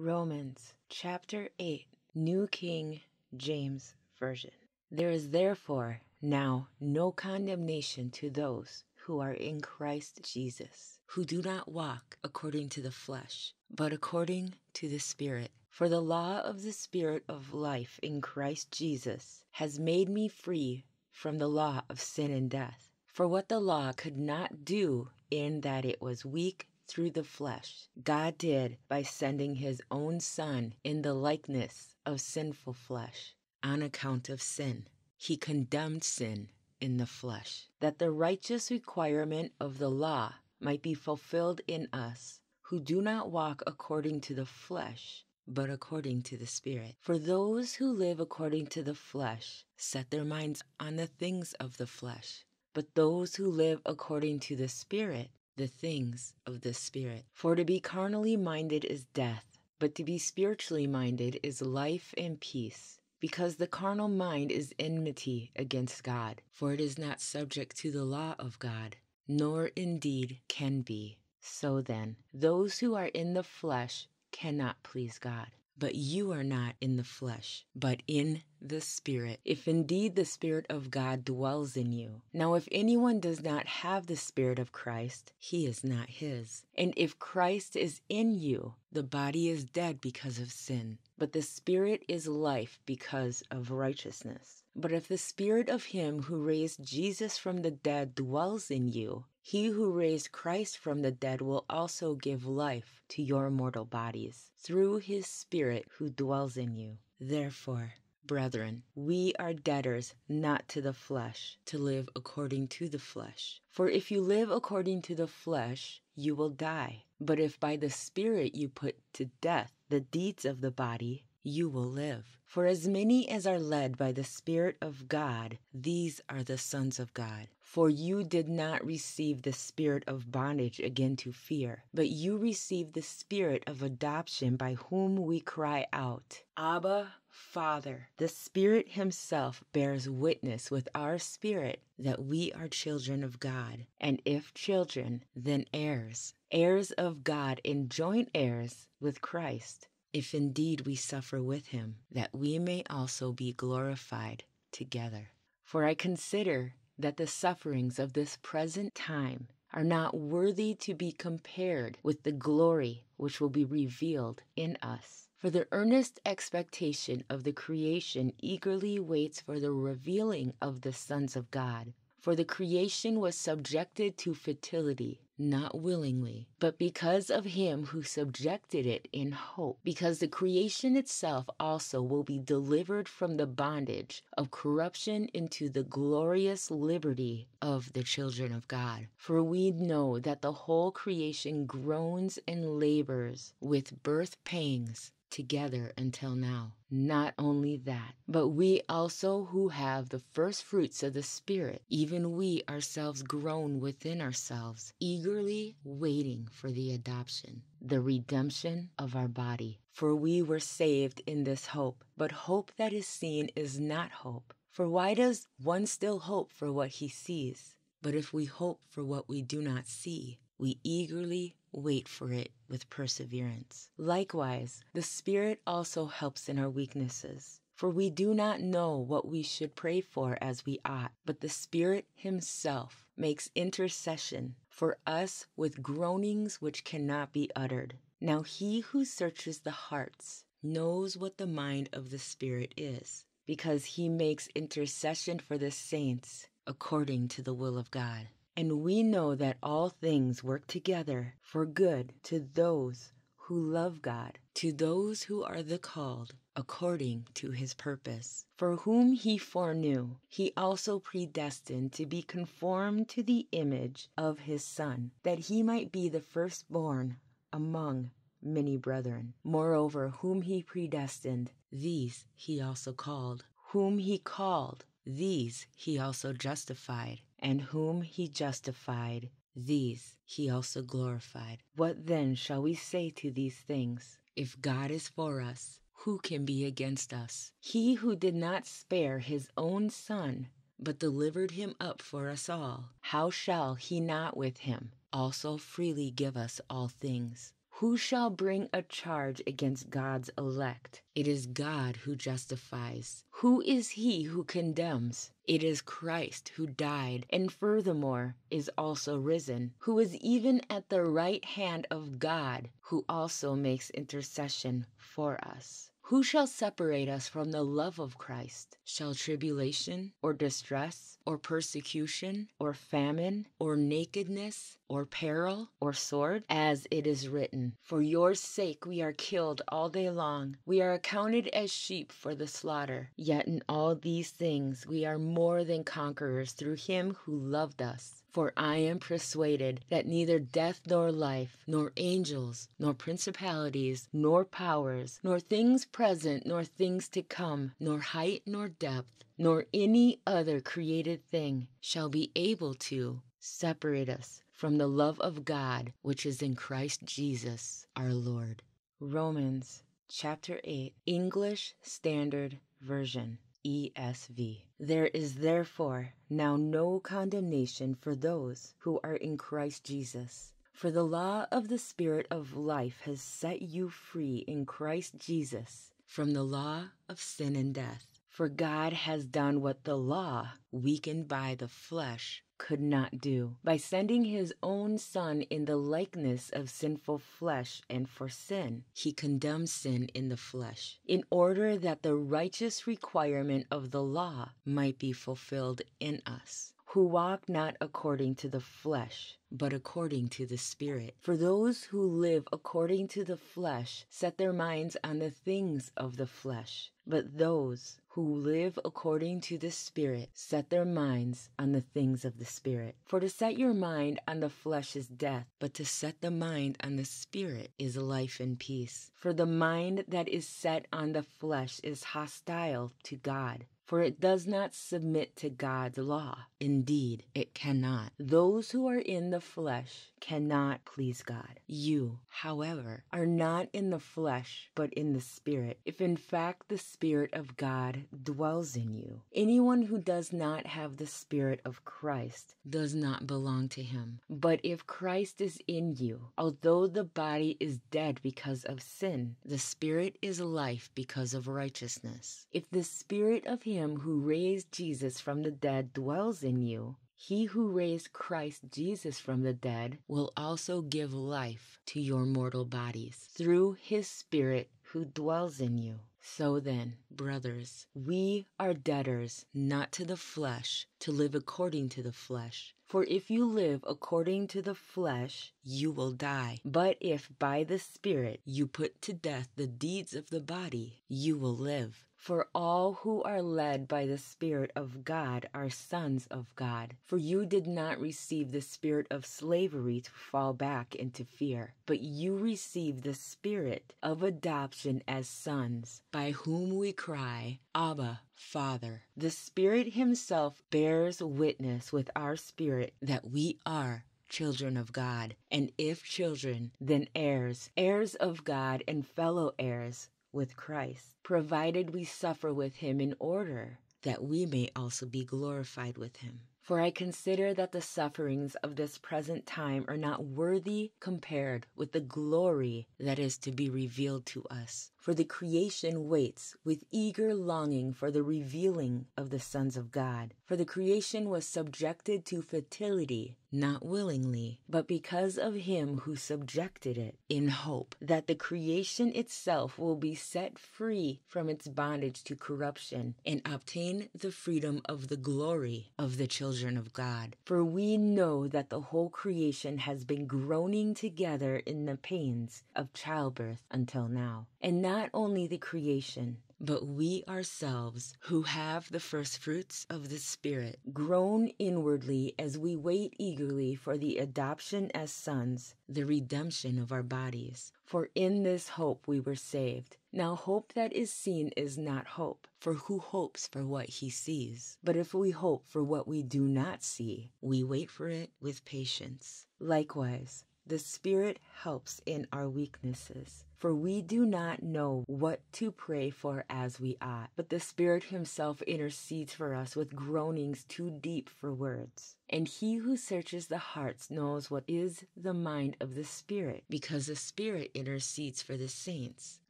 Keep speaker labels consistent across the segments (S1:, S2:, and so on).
S1: Romans chapter 8, New King James Version. There is therefore now no condemnation to those who are in Christ Jesus, who do not walk according to the flesh, but according to the Spirit. For the law of the Spirit of life in Christ Jesus has made me free from the law of sin and death. For what the law could not do in that it was weak through the flesh. God did by sending his own Son in the likeness of sinful flesh on account of sin. He condemned sin in the flesh, that the righteous requirement of the law might be fulfilled in us who do not walk according to the flesh, but according to the Spirit. For those who live according to the flesh set their minds on the things of the flesh, but those who live according to the Spirit the things of the Spirit. For to be carnally minded is death, but to be spiritually minded is life and peace. Because the carnal mind is enmity against God, for it is not subject to the law of God, nor indeed can be. So then, those who are in the flesh cannot please God. But you are not in the flesh, but in the Spirit, if indeed the Spirit of God dwells in you. Now, if anyone does not have the Spirit of Christ, he is not his. And if Christ is in you, the body is dead because of sin, but the Spirit is life because of righteousness. But if the Spirit of Him who raised Jesus from the dead dwells in you, he who raised Christ from the dead will also give life to your mortal bodies through his Spirit who dwells in you. Therefore, Brethren, we are debtors not to the flesh, to live according to the flesh. For if you live according to the flesh, you will die. But if by the Spirit you put to death the deeds of the body, you will live. For as many as are led by the Spirit of God, these are the sons of God. For you did not receive the spirit of bondage again to fear, but you received the spirit of adoption by whom we cry out, Abba, Father. The Spirit Himself bears witness with our spirit that we are children of God, and if children, then heirs, heirs of God and joint heirs with Christ, if indeed we suffer with Him, that we may also be glorified together. For I consider that the sufferings of this present time are not worthy to be compared with the glory which will be revealed in us. For the earnest expectation of the creation eagerly waits for the revealing of the sons of God. For the creation was subjected to futility, not willingly, but because of him who subjected it in hope, because the creation itself also will be delivered from the bondage of corruption into the glorious liberty of the children of God. For we know that the whole creation groans and labors with birth pangs together until now. Not only that, but we also who have the first fruits of the Spirit, even we ourselves groan within ourselves, eagerly waiting for the adoption, the redemption of our body. For we were saved in this hope, but hope that is seen is not hope. For why does one still hope for what he sees? But if we hope for what we do not see, we eagerly wait for it with perseverance. Likewise, the Spirit also helps in our weaknesses. For we do not know what we should pray for as we ought, but the Spirit Himself makes intercession for us with groanings which cannot be uttered. Now He who searches the hearts knows what the mind of the Spirit is, because He makes intercession for the saints according to the will of God. And we know that all things work together for good to those who love God, to those who are the called according to his purpose, for whom he foreknew, he also predestined to be conformed to the image of his Son, that he might be the firstborn among many brethren. Moreover, whom he predestined, these he also called. Whom he called, these he also justified and whom he justified, these he also glorified. What then shall we say to these things? If God is for us, who can be against us? He who did not spare his own son, but delivered him up for us all, how shall he not with him also freely give us all things? Who shall bring a charge against God's elect? It is God who justifies. Who is he who condemns? It is Christ who died, and furthermore is also risen, who is even at the right hand of God, who also makes intercession for us. Who shall separate us from the love of Christ? Shall tribulation, or distress, or persecution, or famine, or nakedness, or peril or sword, as it is written, For your sake we are killed all day long, we are accounted as sheep for the slaughter. Yet in all these things we are more than conquerors through him who loved us. For I am persuaded that neither death nor life, nor angels, nor principalities, nor powers, nor things present, nor things to come, nor height, nor depth, nor any other created thing, shall be able to separate us from the love of God which is in Christ Jesus our Lord. Romans chapter 8, English Standard Version. ESV. There is therefore now no condemnation for those who are in Christ Jesus. For the law of the Spirit of life has set you free in Christ Jesus from the law of sin and death. For God has done what the law, weakened by the flesh, could not do by sending his own Son in the likeness of sinful flesh and for sin. He condemned sin in the flesh in order that the righteous requirement of the law might be fulfilled in us who walk not according to the flesh, but according to the Spirit. For those who live according to the flesh set their minds on the things of the flesh, but those who live according to the Spirit set their minds on the things of the Spirit. For to set your mind on the flesh is death, but to set the mind on the Spirit is life and peace. For the mind that is set on the flesh is hostile to God for it does not submit to God's law. Indeed, it cannot. Those who are in the flesh cannot please God. You, however, are not in the flesh, but in the Spirit, if in fact the Spirit of God dwells in you. Anyone who does not have the Spirit of Christ does not belong to him. But if Christ is in you, although the body is dead because of sin, the Spirit is life because of righteousness. If the Spirit of him him who raised Jesus from the dead dwells in you, he who raised Christ Jesus from the dead will also give life to your mortal bodies through his Spirit who dwells in you. So then, brothers, we are debtors not to the flesh to live according to the flesh. For if you live according to the flesh, you will die. But if by the Spirit you put to death the deeds of the body, you will live. For all who are led by the Spirit of God are sons of God. For you did not receive the spirit of slavery to fall back into fear, but you received the spirit of adoption as sons, by whom we cry, Abba, Father. The Spirit Himself bears witness with our spirit that we are children of God, and if children, then heirs, heirs of God and fellow heirs with Christ, provided we suffer with him in order that we may also be glorified with him. For I consider that the sufferings of this present time are not worthy compared with the glory that is to be revealed to us. For the creation waits with eager longing for the revealing of the sons of God. For the creation was subjected to fertility not willingly, but because of him who subjected it, in hope that the creation itself will be set free from its bondage to corruption and obtain the freedom of the glory of the children of God. For we know that the whole creation has been groaning together in the pains of childbirth until now. And not only the creation, but we ourselves who have the first fruits of the Spirit groan inwardly as we wait eagerly for the adoption as sons, the redemption of our bodies. For in this hope we were saved. Now hope that is seen is not hope, for who hopes for what he sees? But if we hope for what we do not see, we wait for it with patience. Likewise, the Spirit helps in our weaknesses for we do not know what to pray for as we ought, but the Spirit Himself intercedes for us with groanings too deep for words. And He who searches the hearts knows what is the mind of the Spirit, because the Spirit intercedes for the saints,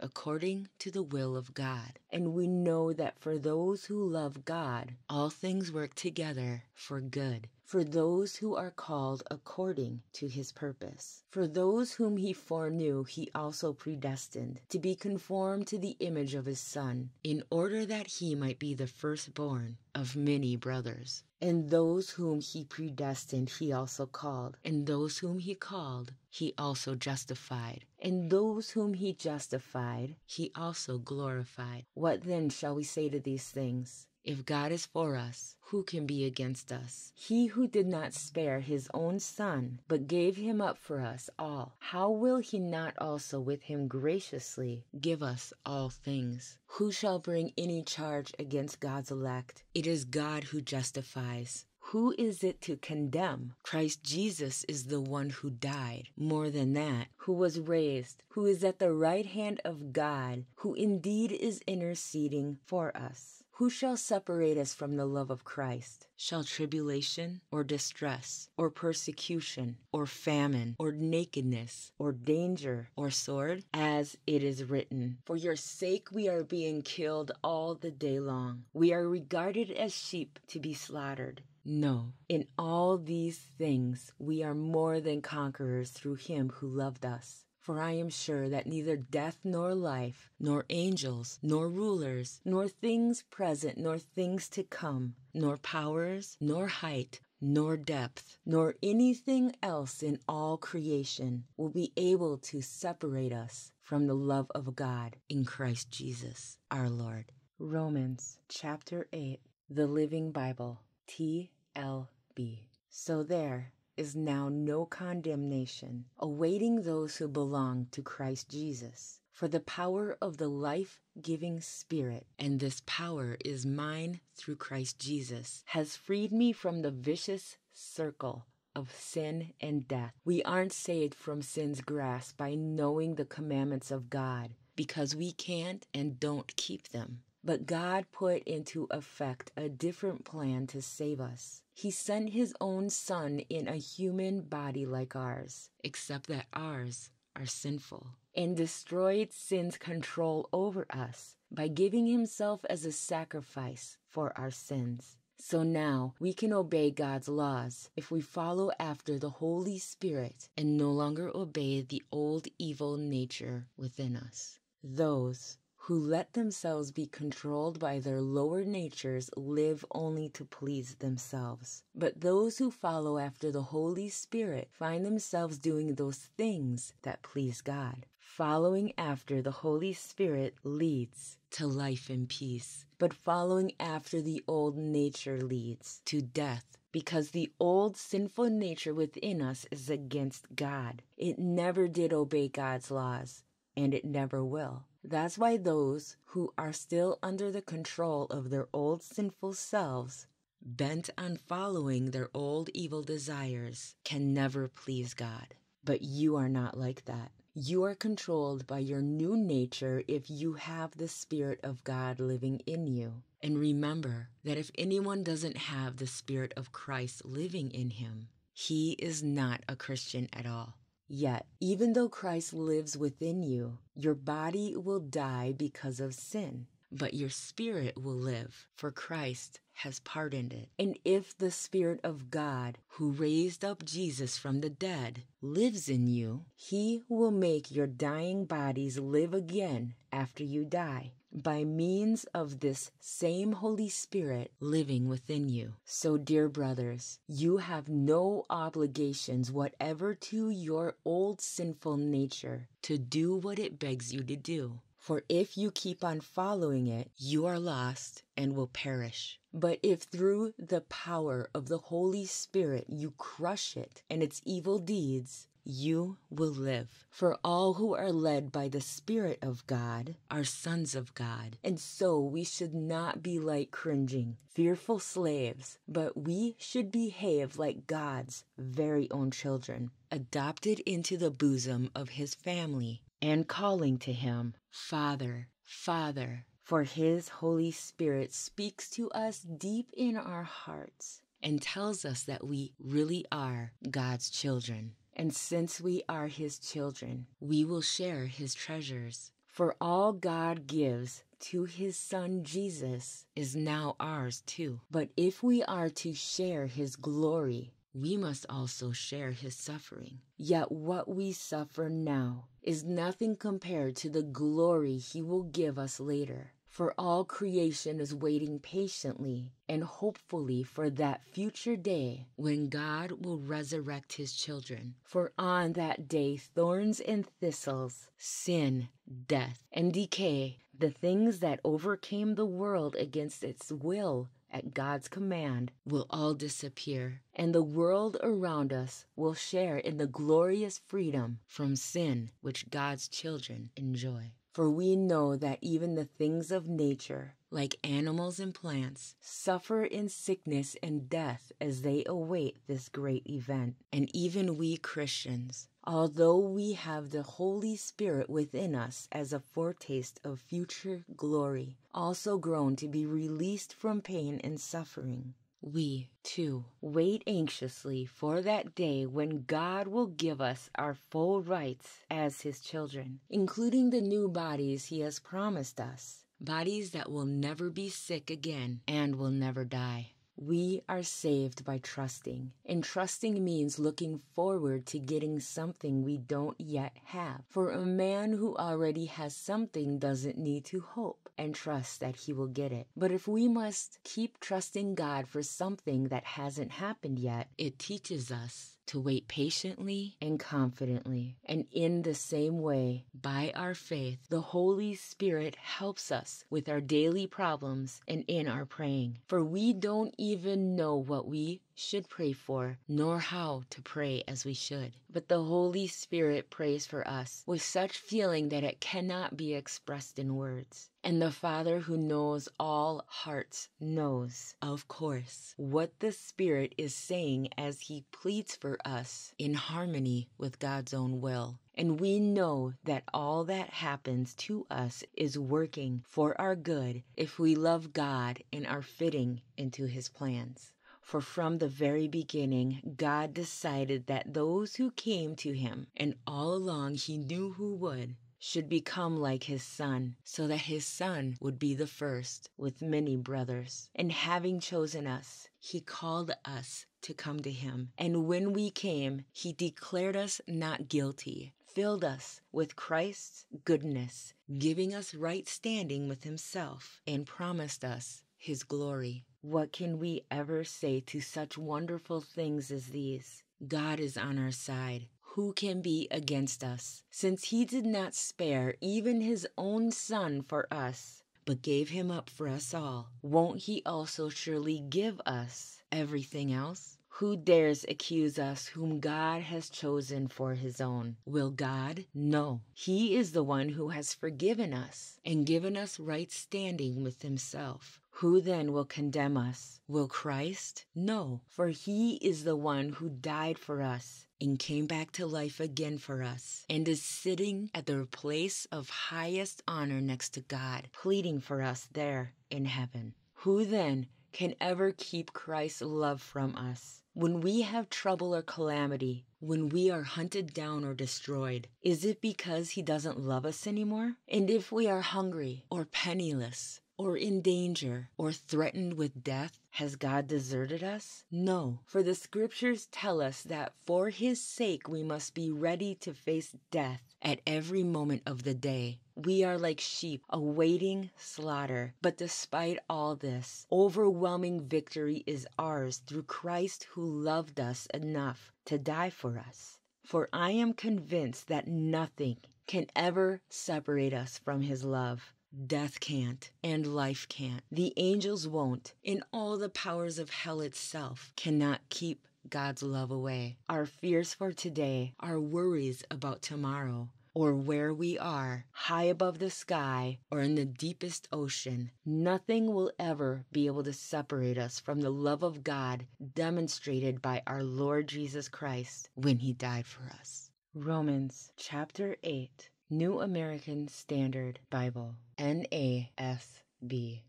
S1: according to the will of God. And we know that for those who love God, all things work together for good for those who are called according to his purpose. For those whom he foreknew, he also predestined predestined to be conformed to the image of his Son, in order that he might be the firstborn of many brothers. And those whom he predestined he also called, and those whom he called he also justified, and those whom he justified he also glorified. What then shall we say to these things? If God is for us, who can be against us? He who did not spare his own son, but gave him up for us all, how will he not also with him graciously give us all things? Who shall bring any charge against God's elect? It is God who justifies. Who is it to condemn? Christ Jesus is the one who died. More than that, who was raised, who is at the right hand of God, who indeed is interceding for us. Who shall separate us from the love of Christ? Shall tribulation, or distress, or persecution, or famine, or nakedness, or danger, or sword? As it is written, For your sake we are being killed all the day long. We are regarded as sheep to be slaughtered. No, in all these things we are more than conquerors through him who loved us for I am sure that neither death nor life, nor angels, nor rulers, nor things present, nor things to come, nor powers, nor height, nor depth, nor anything else in all creation will be able to separate us from the love of God in Christ Jesus our Lord. Romans chapter 8, the Living Bible, TLB. So there is now no condemnation, awaiting those who belong to Christ Jesus. For the power of the life giving Spirit, and this power is mine through Christ Jesus, has freed me from the vicious circle of sin and death. We aren't saved from sin's grasp by knowing the commandments of God because we can't and don't keep them. But God put into effect a different plan to save us. He sent His own Son in a human body like ours, except that ours are sinful, and destroyed sin's control over us by giving Himself as a sacrifice for our sins. So now we can obey God's laws if we follow after the Holy Spirit and no longer obey the old evil nature within us. Those who let themselves be controlled by their lower natures live only to please themselves. But those who follow after the Holy Spirit find themselves doing those things that please God. Following after the Holy Spirit leads to life and peace, but following after the old nature leads to death because the old sinful nature within us is against God. It never did obey God's laws, and it never will. That's why those who are still under the control of their old sinful selves, bent on following their old evil desires, can never please God. But you are not like that. You are controlled by your new nature if you have the Spirit of God living in you. And remember that if anyone doesn't have the Spirit of Christ living in him, he is not a Christian at all. Yet, even though Christ lives within you, your body will die because of sin, but your spirit will live, for Christ has pardoned it. And if the Spirit of God, who raised up Jesus from the dead, lives in you, he will make your dying bodies live again after you die by means of this same Holy Spirit living within you. So, dear brothers, you have no obligations whatever to your old sinful nature to do what it begs you to do. For if you keep on following it, you are lost and will perish. But if through the power of the Holy Spirit you crush it and its evil deeds, you will live. For all who are led by the Spirit of God are sons of God. And so we should not be like cringing, fearful slaves, but we should behave like God's very own children, adopted into the bosom of his family and calling to him, Father, Father. For his Holy Spirit speaks to us deep in our hearts and tells us that we really are God's children. And since we are his children, we will share his treasures. For all God gives to his son Jesus is now ours too. But if we are to share his glory, we must also share his suffering. Yet what we suffer now is nothing compared to the glory he will give us later for all creation is waiting patiently and hopefully for that future day when God will resurrect his children. For on that day, thorns and thistles, sin, death, and decay, the things that overcame the world against its will at God's command will all disappear, and the world around us will share in the glorious freedom from sin which God's children enjoy. For we know that even the things of nature, like animals and plants, suffer in sickness and death as they await this great event. And even we Christians, although we have the Holy Spirit within us as a foretaste of future glory, also groan to be released from pain and suffering. We, too, wait anxiously for that day when God will give us our full rights as His children, including the new bodies He has promised us, bodies that will never be sick again and will never die. We are saved by trusting, and trusting means looking forward to getting something we don't yet have. For a man who already has something doesn't need to hope and trust that He will get it. But if we must keep trusting God for something that hasn't happened yet, it teaches us to wait patiently and confidently. And in the same way, by our faith, the Holy Spirit helps us with our daily problems and in our praying. For we don't even know what we should pray for, nor how to pray as we should. But the Holy Spirit prays for us with such feeling that it cannot be expressed in words. And the Father who knows all hearts knows, of course, what the Spirit is saying as he pleads for us in harmony with God's own will. And we know that all that happens to us is working for our good if we love God and are fitting into His plans. For from the very beginning, God decided that those who came to Him, and all along He knew who would, should become like his son, so that his son would be the first with many brothers. And having chosen us, he called us to come to him. And when we came, he declared us not guilty, filled us with Christ's goodness, giving us right standing with himself, and promised us his glory. What can we ever say to such wonderful things as these? God is on our side who can be against us? Since he did not spare even his own son for us, but gave him up for us all, won't he also surely give us everything else? Who dares accuse us whom God has chosen for his own? Will God? No. He is the one who has forgiven us and given us right standing with himself who then will condemn us? Will Christ? No, for he is the one who died for us and came back to life again for us and is sitting at the place of highest honor next to God, pleading for us there in heaven. Who then can ever keep Christ's love from us? When we have trouble or calamity, when we are hunted down or destroyed? Is it because he doesn't love us anymore? And if we are hungry or penniless, or in danger, or threatened with death? Has God deserted us? No, for the Scriptures tell us that for His sake we must be ready to face death at every moment of the day. We are like sheep awaiting slaughter, but despite all this, overwhelming victory is ours through Christ who loved us enough to die for us. For I am convinced that nothing can ever separate us from His love. Death can't, and life can't. The angels won't, and all the powers of hell itself cannot keep God's love away. Our fears for today, our worries about tomorrow, or where we are, high above the sky or in the deepest ocean, nothing will ever be able to separate us from the love of God demonstrated by our Lord Jesus Christ when he died for us. Romans chapter 8 New American Standard Bible, NASB.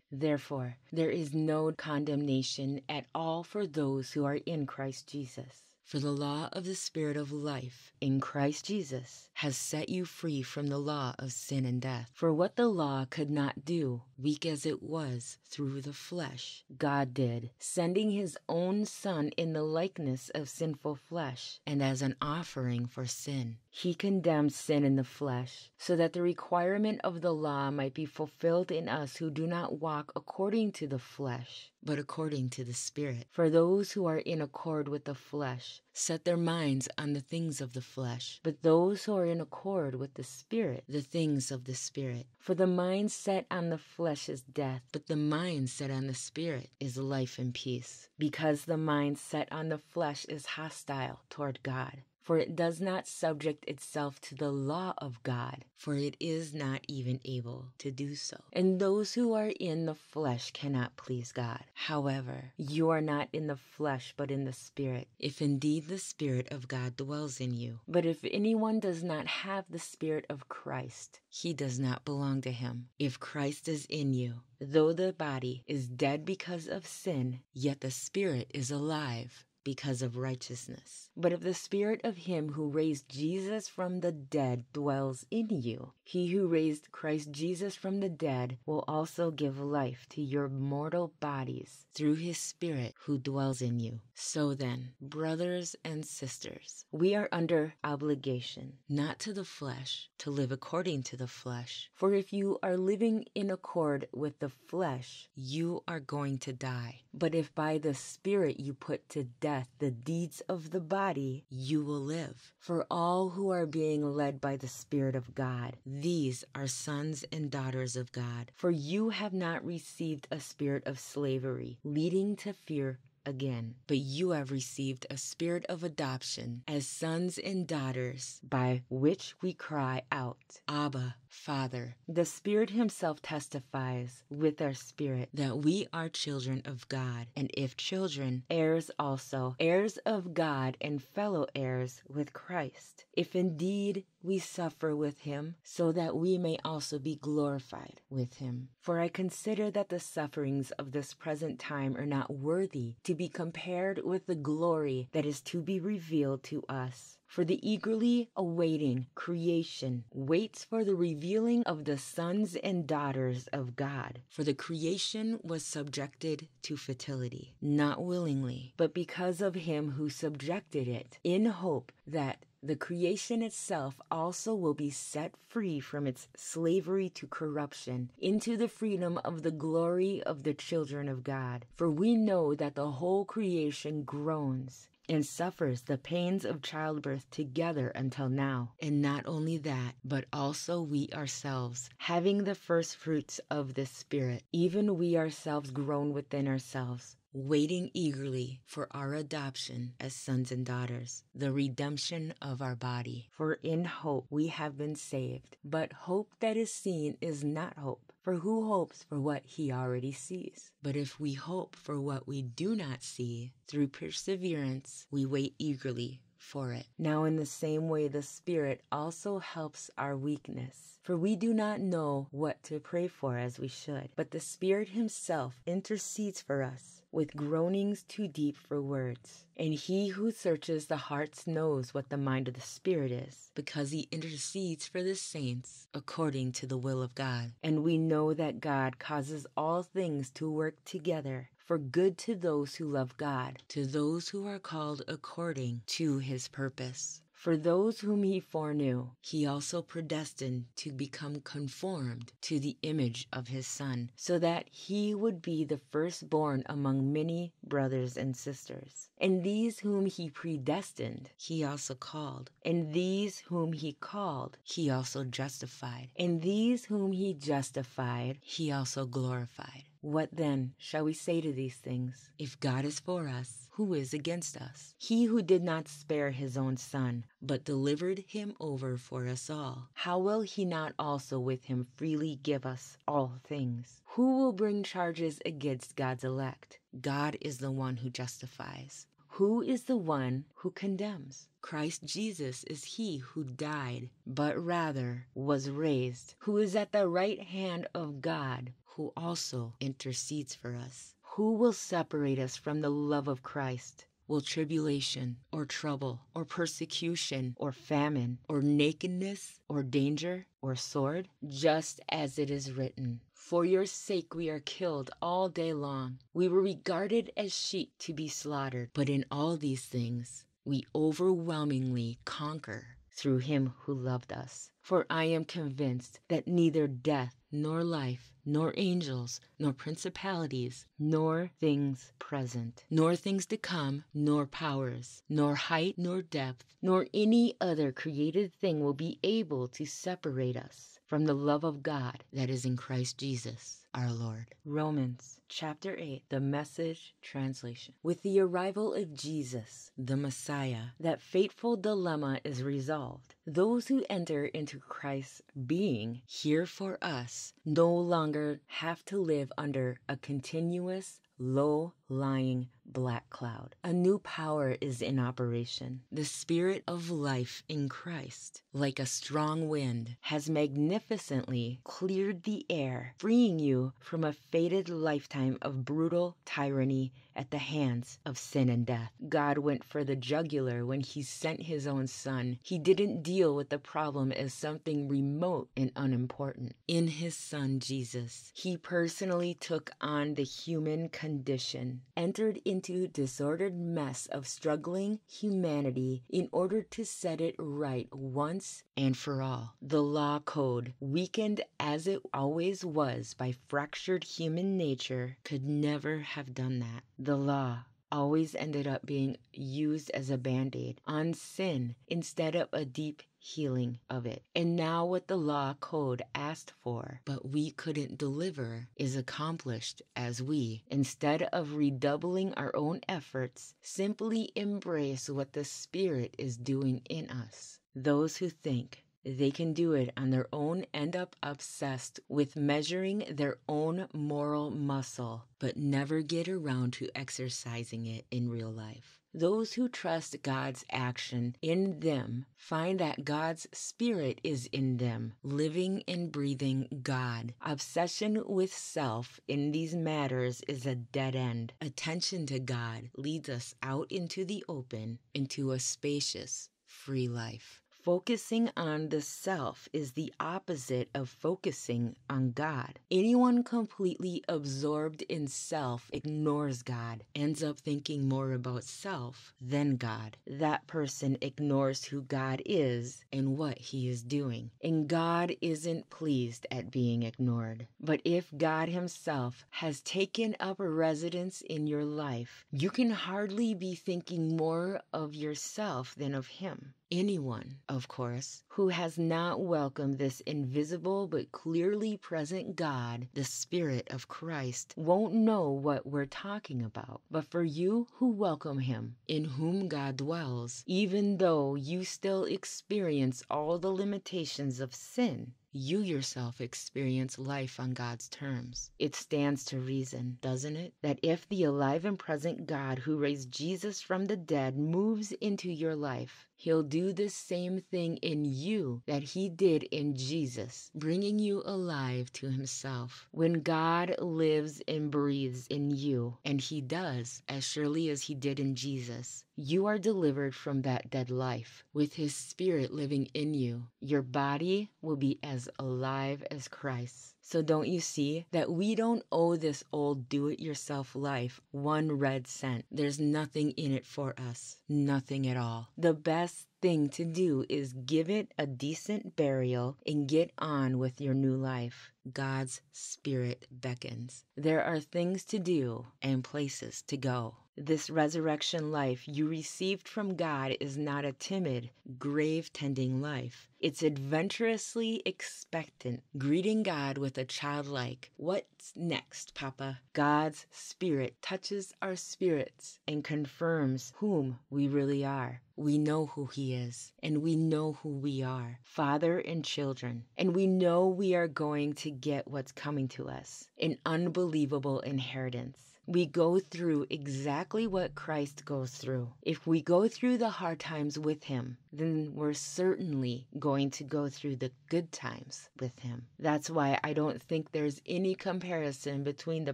S1: Therefore, there is no condemnation at all for those who are in Christ Jesus. For the law of the Spirit of life in Christ Jesus has set you free from the law of sin and death. For what the law could not do, weak as it was through the flesh, God did, sending his own Son in the likeness of sinful flesh and as an offering for sin. He condemned sin in the flesh, so that the requirement of the law might be fulfilled in us who do not walk according to the flesh, but according to the Spirit. For those who are in accord with the flesh set their minds on the things of the flesh, but those who are in accord with the Spirit, the things of the Spirit. For the mind set on the flesh is death, but the mind set on the Spirit is life and peace, because the mind set on the flesh is hostile toward God for it does not subject itself to the law of God, for it is not even able to do so. And those who are in the flesh cannot please God. However, you are not in the flesh, but in the Spirit, if indeed the Spirit of God dwells in you. But if anyone does not have the Spirit of Christ, he does not belong to him. If Christ is in you, though the body is dead because of sin, yet the Spirit is alive because of righteousness. But if the spirit of him who raised Jesus from the dead dwells in you, he who raised Christ Jesus from the dead will also give life to your mortal bodies through his Spirit who dwells in you. So then, brothers and sisters, we are under obligation, not to the flesh, to live according to the flesh. For if you are living in accord with the flesh, you are going to die. But if by the Spirit you put to death the deeds of the body, you will live. For all who are being led by the Spirit of God, these are sons and daughters of God, for you have not received a spirit of slavery, leading to fear again, but you have received a spirit of adoption as sons and daughters, by which we cry out, Abba, Father. The Spirit Himself testifies with our spirit that we are children of God, and if children, heirs also, heirs of God and fellow heirs with Christ, if indeed we suffer with Him, so that we may also be glorified with Him. For I consider that the sufferings of this present time are not worthy to be compared with the glory that is to be revealed to us for the eagerly awaiting creation waits for the revealing of the sons and daughters of God. For the creation was subjected to fertility, not willingly, but because of him who subjected it, in hope that the creation itself also will be set free from its slavery to corruption into the freedom of the glory of the children of God. For we know that the whole creation groans and suffers the pains of childbirth together until now. And not only that, but also we ourselves, having the first fruits of the Spirit, even we ourselves groan within ourselves waiting eagerly for our adoption as sons and daughters, the redemption of our body. For in hope we have been saved. But hope that is seen is not hope, for who hopes for what he already sees? But if we hope for what we do not see, through perseverance we wait eagerly for it. Now, in the same way, the Spirit also helps our weakness. For we do not know what to pray for as we should, but the Spirit Himself intercedes for us with groanings too deep for words. And he who searches the hearts knows what the mind of the Spirit is, because he intercedes for the saints according to the will of God. And we know that God causes all things to work together for good to those who love God, to those who are called according to his purpose. For those whom he foreknew, he also predestined to become conformed to the image of his Son, so that he would be the firstborn among many brothers and sisters. And these whom he predestined, he also called. And these whom he called, he also justified. And these whom he justified, he also glorified. What then shall we say to these things? If God is for us, who is against us? He who did not spare his own son, but delivered him over for us all, how will he not also with him freely give us all things? Who will bring charges against God's elect? God is the one who justifies. Who is the one who condemns? Christ Jesus is he who died, but rather was raised, who is at the right hand of God, who also intercedes for us. Who will separate us from the love of Christ? Will tribulation, or trouble, or persecution, or famine, or nakedness, or danger, or sword? Just as it is written, For your sake we are killed all day long. We were regarded as sheep to be slaughtered. But in all these things we overwhelmingly conquer through him who loved us. For I am convinced that neither death nor life, nor angels, nor principalities, nor things present, nor things to come, nor powers, nor height, nor depth, nor any other created thing will be able to separate us from the love of God that is in Christ Jesus our Lord. Romans chapter 8, the message translation. With the arrival of Jesus, the Messiah, that fateful dilemma is resolved. Those who enter into Christ's being here for us no longer have to live under a continuous, low lying black cloud. A new power is in operation. The spirit of life in Christ, like a strong wind, has magnificently cleared the air, freeing you from a fated lifetime of brutal tyranny at the hands of sin and death. God went for the jugular when he sent his own son. He didn't deal with the problem as something remote and unimportant. In his son Jesus, he personally took on the human condition, entered into into disordered mess of struggling humanity in order to set it right once and for all. The law code, weakened as it always was by fractured human nature, could never have done that. The law, always ended up being used as a band aid on sin instead of a deep healing of it. And now what the law code asked for, but we couldn't deliver, is accomplished as we, instead of redoubling our own efforts, simply embrace what the Spirit is doing in us. Those who think they can do it on their own end up obsessed with measuring their own moral muscle, but never get around to exercising it in real life. Those who trust God's action in them find that God's spirit is in them, living and breathing God. Obsession with self in these matters is a dead end. Attention to God leads us out into the open, into a spacious, free life. Focusing on the self is the opposite of focusing on God. Anyone completely absorbed in self ignores God, ends up thinking more about self than God. That person ignores who God is and what he is doing. And God isn't pleased at being ignored. But if God himself has taken up residence in your life, you can hardly be thinking more of yourself than of him. Anyone, of course, who has not welcomed this invisible but clearly present God, the Spirit of Christ, won't know what we're talking about. But for you who welcome Him, in whom God dwells, even though you still experience all the limitations of sin, you yourself experience life on God's terms. It stands to reason, doesn't it, that if the alive and present God who raised Jesus from the dead moves into your life, He'll do the same thing in you that he did in Jesus, bringing you alive to himself. When God lives and breathes in you, and he does as surely as he did in Jesus, you are delivered from that dead life. With his spirit living in you, your body will be as alive as Christ's. So don't you see that we don't owe this old do it yourself life one red cent? There's nothing in it for us, nothing at all. The best thing to do is give it a decent burial and get on with your new life. God's Spirit beckons. There are things to do and places to go. This resurrection life you received from God is not a timid, grave tending life. It's adventurously expectant, greeting God with a childlike, What's next, Papa? God's Spirit touches our spirits and confirms whom we really are. We know who He is, and we know who we are, father and children, and we know we are going to get what's coming to us an unbelievable inheritance we go through exactly what Christ goes through. If we go through the hard times with Him, then we're certainly going to go through the good times with Him. That's why I don't think there's any comparison between the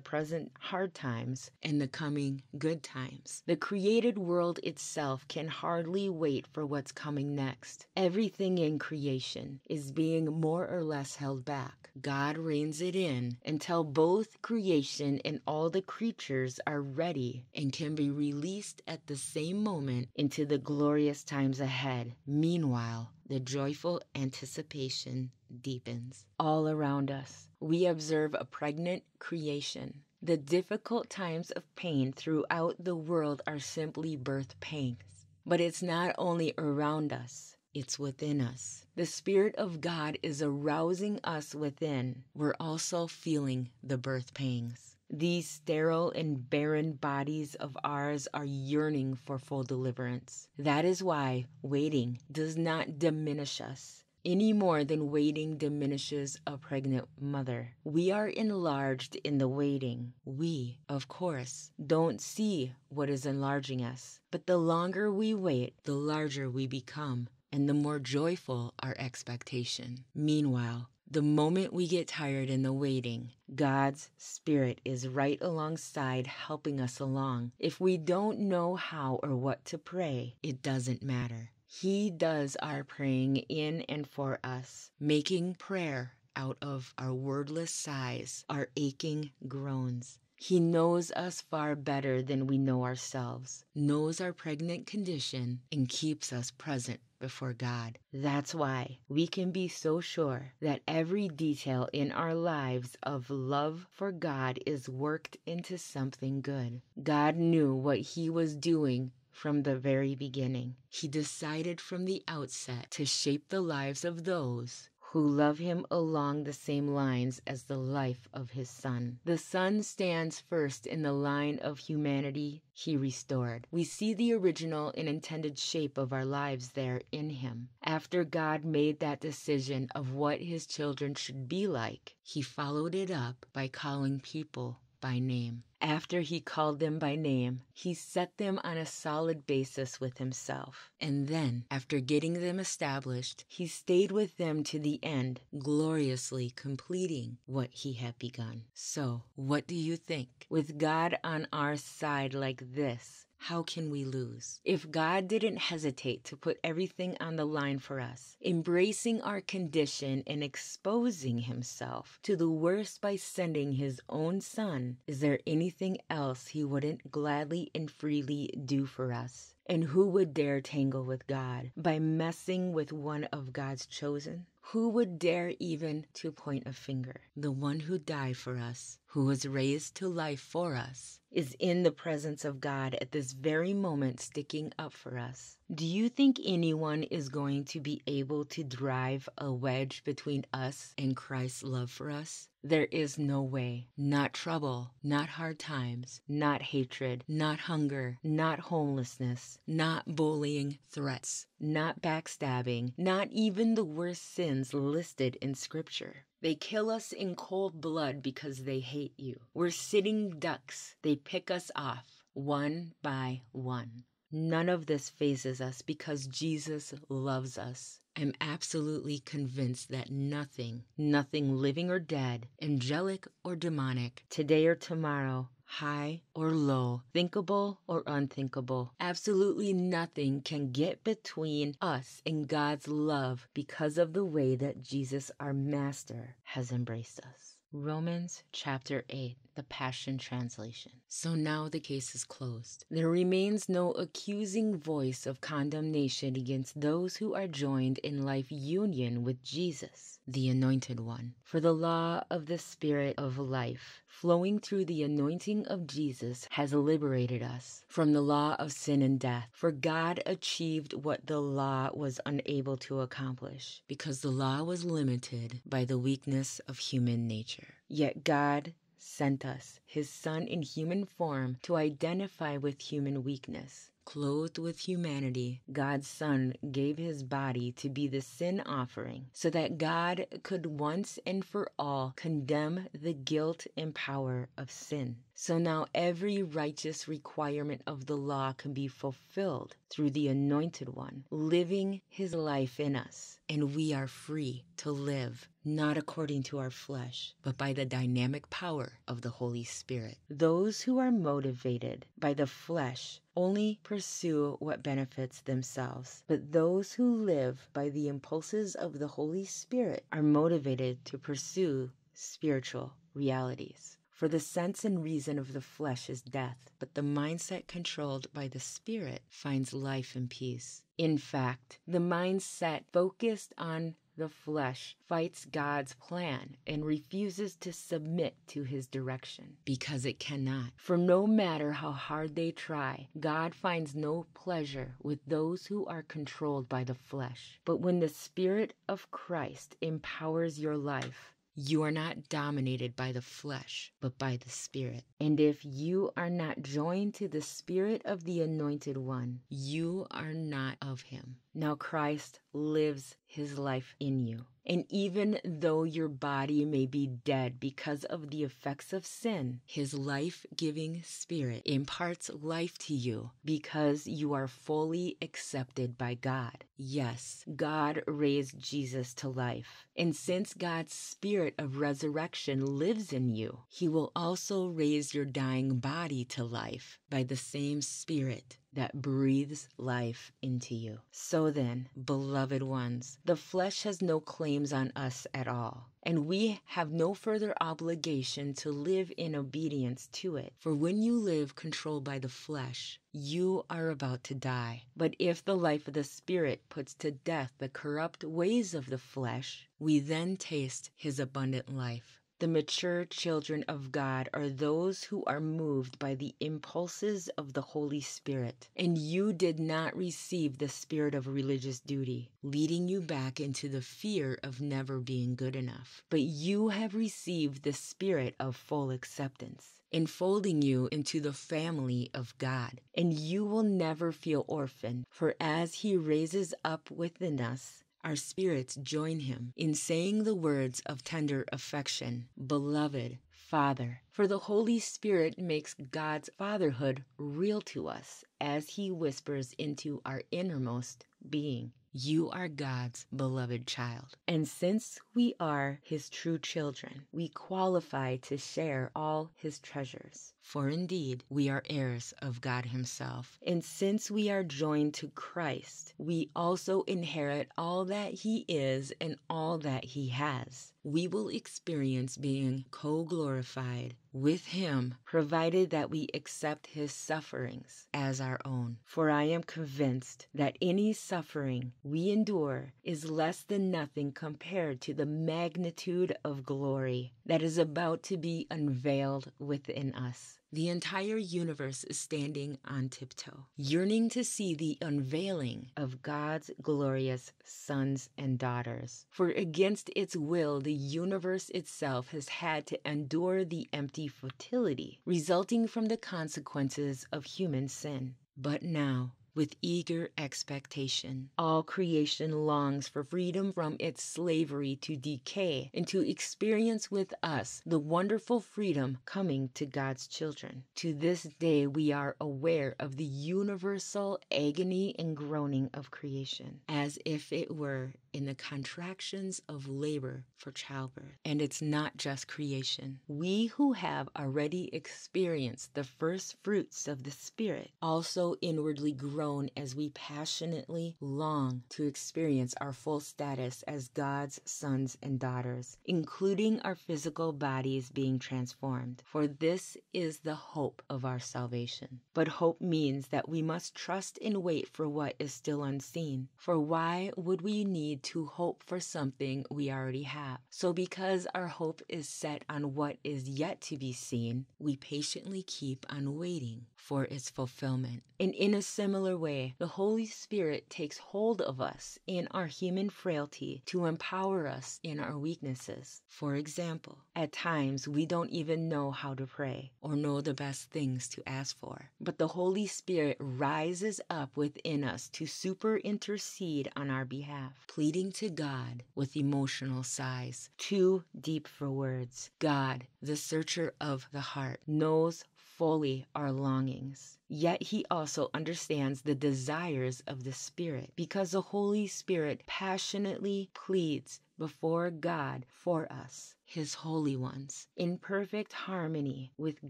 S1: present hard times and the coming good times. The created world itself can hardly wait for what's coming next. Everything in creation is being more or less held back. God reigns it in until both creation and all the creatures are ready and can be released at the same moment into the glorious times ahead. Meanwhile, the joyful anticipation deepens. All around us, we observe a pregnant creation. The difficult times of pain throughout the world are simply birth pangs. But it's not only around us. It's within us. The Spirit of God is arousing us within. We're also feeling the birth pangs. These sterile and barren bodies of ours are yearning for full deliverance. That is why waiting does not diminish us any more than waiting diminishes a pregnant mother. We are enlarged in the waiting. We, of course, don't see what is enlarging us. But the longer we wait, the larger we become and the more joyful our expectation. Meanwhile, the moment we get tired in the waiting, God's Spirit is right alongside helping us along. If we don't know how or what to pray, it doesn't matter. He does our praying in and for us, making prayer out of our wordless sighs, our aching groans, he knows us far better than we know ourselves, knows our pregnant condition, and keeps us present before God. That's why we can be so sure that every detail in our lives of love for God is worked into something good. God knew what He was doing from the very beginning. He decided from the outset to shape the lives of those who love him along the same lines as the life of his son. The son stands first in the line of humanity he restored. We see the original and intended shape of our lives there in him. After God made that decision of what his children should be like, he followed it up by calling people by name. After he called them by name, he set them on a solid basis with himself. And then, after getting them established, he stayed with them to the end, gloriously completing what he had begun. So, what do you think? With God on our side like this, how can we lose? If God didn't hesitate to put everything on the line for us, embracing our condition and exposing himself to the worst by sending his own son, is there anything else he wouldn't gladly and freely do for us? And who would dare tangle with God by messing with one of God's chosen? Who would dare even to point a finger? The one who died for us, who was raised to life for us, is in the presence of God at this very moment sticking up for us. Do you think anyone is going to be able to drive a wedge between us and Christ's love for us? There is no way. Not trouble, not hard times, not hatred, not hunger, not homelessness, not bullying threats, not backstabbing, not even the worst sins listed in Scripture. They kill us in cold blood because they hate you. We're sitting ducks. They pick us off one by one. None of this phases us because Jesus loves us. I'm absolutely convinced that nothing, nothing living or dead, angelic or demonic, today or tomorrow, high or low, thinkable or unthinkable. Absolutely nothing can get between us and God's love because of the way that Jesus, our Master, has embraced us. Romans chapter 8, the Passion Translation. So now the case is closed. There remains no accusing voice of condemnation against those who are joined in life union with Jesus, the Anointed One. For the law of the Spirit of life flowing through the anointing of Jesus has liberated us from the law of sin and death. For God achieved what the law was unable to accomplish because the law was limited by the weakness of human nature. Yet God sent us, his son in human form, to identify with human weakness Clothed with humanity, God's Son gave his body to be the sin offering so that God could once and for all condemn the guilt and power of sin. So now every righteous requirement of the law can be fulfilled through the Anointed One, living his life in us. And we are free to live, not according to our flesh, but by the dynamic power of the Holy Spirit. Those who are motivated by the flesh only pursue what benefits themselves, but those who live by the impulses of the Holy Spirit are motivated to pursue spiritual realities. For the sense and reason of the flesh is death, but the mindset controlled by the spirit finds life and peace. In fact, the mindset focused on the flesh fights God's plan and refuses to submit to his direction because it cannot. For no matter how hard they try, God finds no pleasure with those who are controlled by the flesh. But when the Spirit of Christ empowers your life, you are not dominated by the flesh, but by the Spirit. And if you are not joined to the Spirit of the Anointed One, you are not of Him. Now Christ lives His life in you. And even though your body may be dead because of the effects of sin, his life giving spirit imparts life to you because you are fully accepted by God. Yes, God raised Jesus to life. And since God's spirit of resurrection lives in you, he will also raise your dying body to life by the same spirit that breathes life into you. So then, beloved ones, the flesh has no claims on us at all, and we have no further obligation to live in obedience to it. For when you live controlled by the flesh, you are about to die. But if the life of the Spirit puts to death the corrupt ways of the flesh, we then taste his abundant life. The mature children of God are those who are moved by the impulses of the Holy Spirit. And you did not receive the spirit of religious duty, leading you back into the fear of never being good enough. But you have received the spirit of full acceptance, enfolding you into the family of God. And you will never feel orphaned, for as He raises up within us our spirits join him in saying the words of tender affection, Beloved, Father. For the Holy Spirit makes God's fatherhood real to us as he whispers into our innermost being. You are God's beloved child. And since we are his true children, we qualify to share all his treasures. For indeed, we are heirs of God himself. And since we are joined to Christ, we also inherit all that he is and all that he has we will experience being co glorified with him, provided that we accept his sufferings as our own. For I am convinced that any suffering we endure is less than nothing compared to the magnitude of glory that is about to be unveiled within us. The entire universe is standing on tiptoe, yearning to see the unveiling of God's glorious sons and daughters. For against its will, the universe itself has had to endure the empty futility resulting from the consequences of human sin. But now, with eager expectation. All creation longs for freedom from its slavery to decay and to experience with us the wonderful freedom coming to God's children. To this day, we are aware of the universal agony and groaning of creation, as if it were in the contractions of labor for childbirth. And it's not just creation. We who have already experienced the first fruits of the Spirit also inwardly groan as we passionately long to experience our full status as God's sons and daughters, including our physical bodies being transformed. For this is the hope of our salvation. But hope means that we must trust and wait for what is still unseen. For why would we need to hope for something we already have? So, because our hope is set on what is yet to be seen, we patiently keep on waiting for its fulfillment. And in a similar way, the Holy Spirit takes hold of us in our human frailty to empower us in our weaknesses. For example, at times we don't even know how to pray or know the best things to ask for. But the Holy Spirit rises up within us to super intercede on our behalf, pleading to God with emotional sighs, too deep for words. God, the searcher of the heart, knows fully our longings. Yet he also understands the desires of the Spirit, because the Holy Spirit passionately pleads before God for us, His holy ones, in perfect harmony with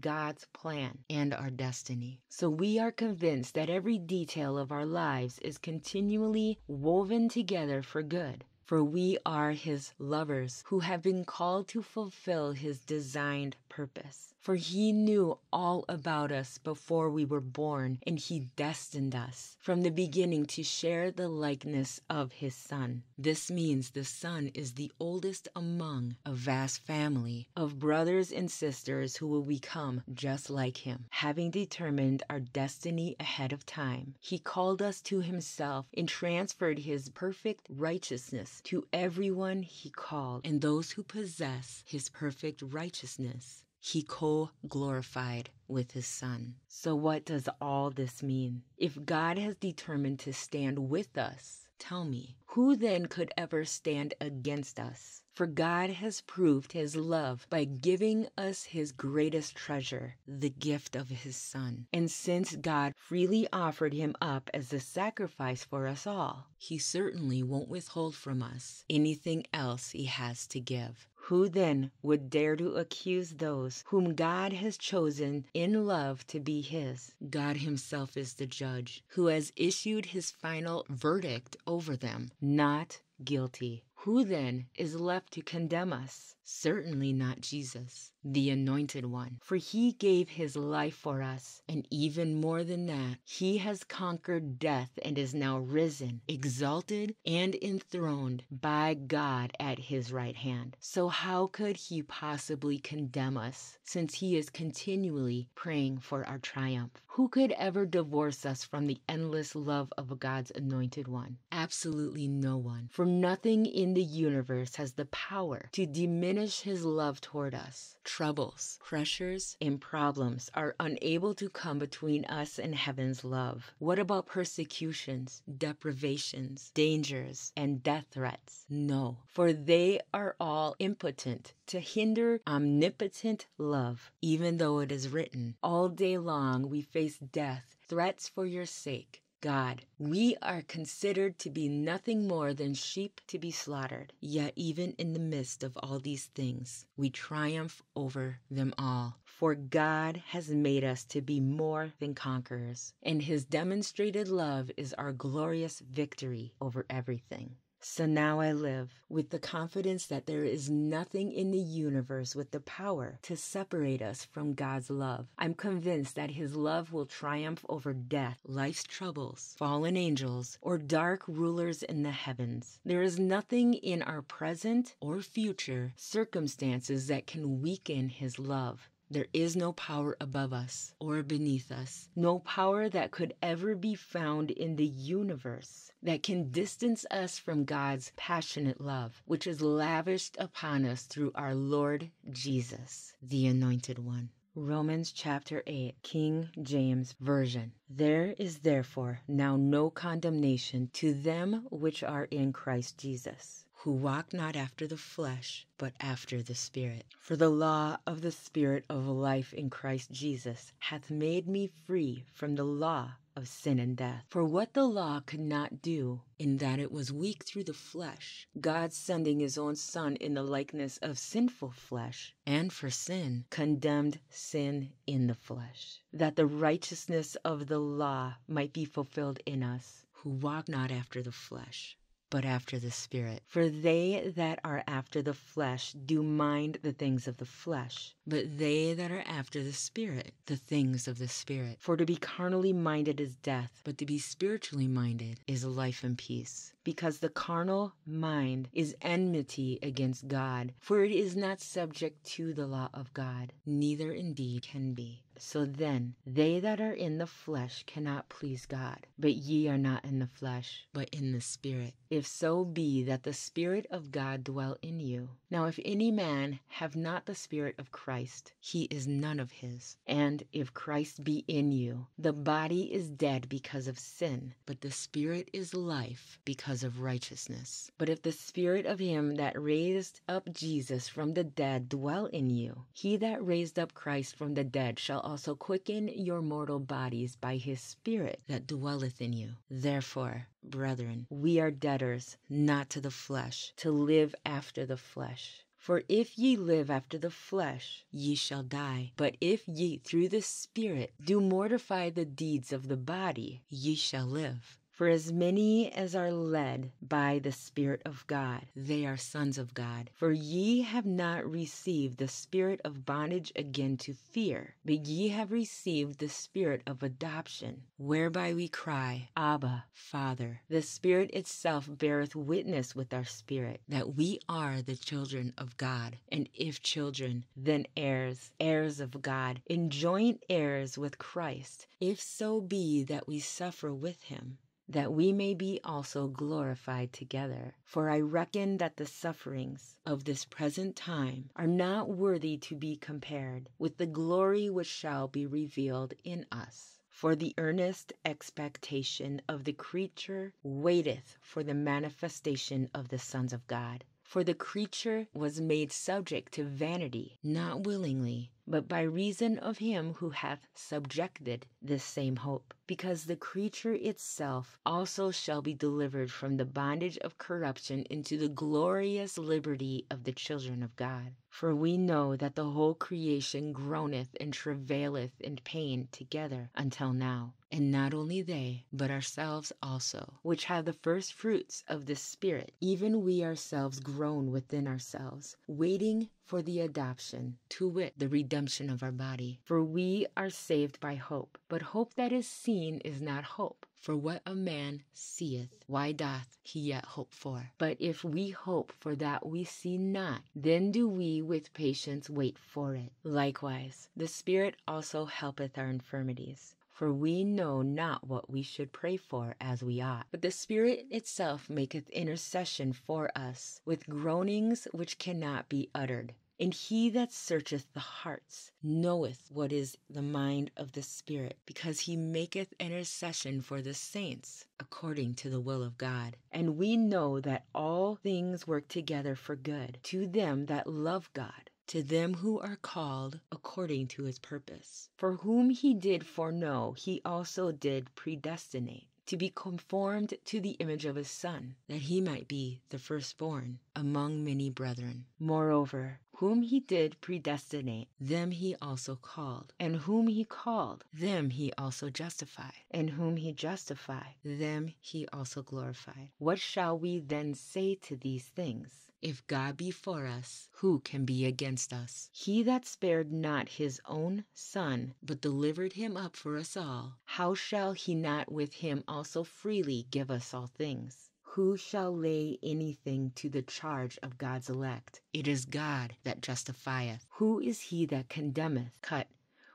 S1: God's plan and our destiny. So we are convinced that every detail of our lives is continually woven together for good. For we are his lovers who have been called to fulfill his designed purpose. For he knew all about us before we were born, and he destined us from the beginning to share the likeness of his son. This means the son is the oldest among a vast family of brothers and sisters who will become just like him. Having determined our destiny ahead of time, he called us to himself and transferred his perfect righteousness to everyone he called and those who possess his perfect righteousness he co glorified with his Son. So, what does all this mean? If God has determined to stand with us, tell me, who then could ever stand against us? For God has proved his love by giving us his greatest treasure, the gift of his Son. And since God freely offered him up as a sacrifice for us all, he certainly won't withhold from us anything else he has to give. Who then would dare to accuse those whom God has chosen in love to be his? God himself is the judge, who has issued his final verdict over them, not guilty. Who then is left to condemn us? Certainly not Jesus the Anointed One, for he gave his life for us, and even more than that, he has conquered death and is now risen, exalted, and enthroned by God at his right hand. So how could he possibly condemn us, since he is continually praying for our triumph? Who could ever divorce us from the endless love of God's Anointed One? Absolutely no one, for nothing in the universe has the power to diminish his love toward us troubles, pressures, and problems are unable to come between us and heaven's love? What about persecutions, deprivations, dangers, and death threats? No, for they are all impotent to hinder omnipotent love, even though it is written, All day long we face death, threats for your sake. God. We are considered to be nothing more than sheep to be slaughtered. Yet, even in the midst of all these things, we triumph over them all. For God has made us to be more than conquerors, and his demonstrated love is our glorious victory over everything. So now I live with the confidence that there is nothing in the universe with the power to separate us from God's love. I'm convinced that His love will triumph over death, life's troubles, fallen angels, or dark rulers in the heavens. There is nothing in our present or future circumstances that can weaken His love. There is no power above us or beneath us, no power that could ever be found in the universe that can distance us from God's passionate love, which is lavished upon us through our Lord Jesus, the Anointed One. Romans chapter 8, King James Version. There is therefore now no condemnation to them which are in Christ Jesus who walk not after the flesh, but after the Spirit. For the law of the Spirit of life in Christ Jesus hath made me free from the law of sin and death. For what the law could not do, in that it was weak through the flesh, God sending his own Son in the likeness of sinful flesh, and for sin, condemned sin in the flesh, that the righteousness of the law might be fulfilled in us, who walk not after the flesh, but after the Spirit. For they that are after the flesh do mind the things of the flesh, but they that are after the Spirit, the things of the Spirit. For to be carnally minded is death, but to be spiritually minded is life and peace. Because the carnal mind is enmity against God, for it is not subject to the law of God, neither indeed can be. So then they that are in the flesh cannot please God. But ye are not in the flesh, but in the Spirit, if so be that the Spirit of God dwell in you. Now if any man have not the Spirit of Christ, he is none of his. And if Christ be in you, the body is dead because of sin, but the Spirit is life because of righteousness. But if the Spirit of him that raised up Jesus from the dead dwell in you, he that raised up Christ from the dead shall also quicken your mortal bodies by his Spirit that dwelleth in you. Therefore, brethren, we are debtors, not to the flesh, to live after the flesh. For if ye live after the flesh, ye shall die. But if ye through the Spirit do mortify the deeds of the body, ye shall live. For as many as are led by the Spirit of God, they are sons of God. For ye have not received the spirit of bondage again to fear, but ye have received the spirit of adoption, whereby we cry, Abba, Father. The Spirit itself beareth witness with our spirit that we are the children of God, and if children, then heirs, heirs of God, and joint heirs with Christ, if so be that we suffer with him that we may be also glorified together. For I reckon that the sufferings of this present time are not worthy to be compared with the glory which shall be revealed in us. For the earnest expectation of the creature waiteth for the manifestation of the sons of God. For the creature was made subject to vanity, not willingly, but by reason of him who hath subjected this same hope. Because the creature itself also shall be delivered from the bondage of corruption into the glorious liberty of the children of God. For we know that the whole creation groaneth and travaileth in pain together until now and not only they, but ourselves also, which have the first fruits of the Spirit, even we ourselves groan within ourselves, waiting for the adoption, to wit, the redemption of our body. For we are saved by hope. But hope that is seen is not hope. For what a man seeth, why doth he yet hope for? But if we hope for that we see not, then do we with patience wait for it. Likewise, the Spirit also helpeth our infirmities for we know not what we should pray for as we ought. But the Spirit itself maketh intercession for us with groanings which cannot be uttered. And he that searcheth the hearts knoweth what is the mind of the Spirit, because he maketh intercession for the saints according to the will of God. And we know that all things work together for good to them that love God to them who are called according to his purpose. For whom he did foreknow, he also did predestinate to be conformed to the image of his Son, that he might be the firstborn among many brethren. Moreover, whom he did predestinate, them he also called. And whom he called, them he also justified. And whom he justified, them he also glorified. What shall we then say to these things? If God be for us, who can be against us? He that spared not his own son, but delivered him up for us all, how shall he not with him also freely give us all things? Who shall lay anything to the charge of God's elect? It is God that justifieth. Who is he that condemneth? Cut.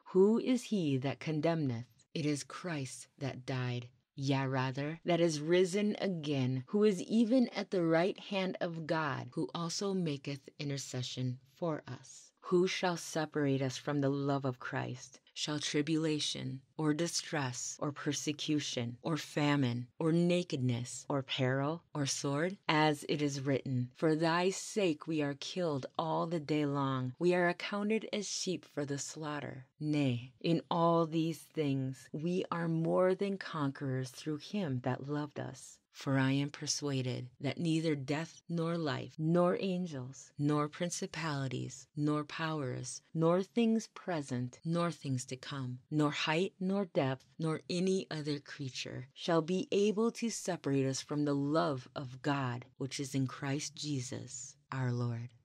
S1: Who is he that condemneth? It is Christ that died, yea, rather, that is risen again, who is even at the right hand of God, who also maketh intercession for us. Who shall separate us from the love of Christ? Shall tribulation, or distress, or persecution, or famine, or nakedness, or peril, or sword? As it is written, For thy sake we are killed all the day long, we are accounted as sheep for the slaughter. Nay, in all these things we are more than conquerors through him that loved us. For I am persuaded that neither death nor life, nor angels, nor principalities, nor powers, nor things present, nor things to come, nor height, nor depth, nor any other creature, shall be able to separate us from the love of God which is in Christ Jesus our Lord.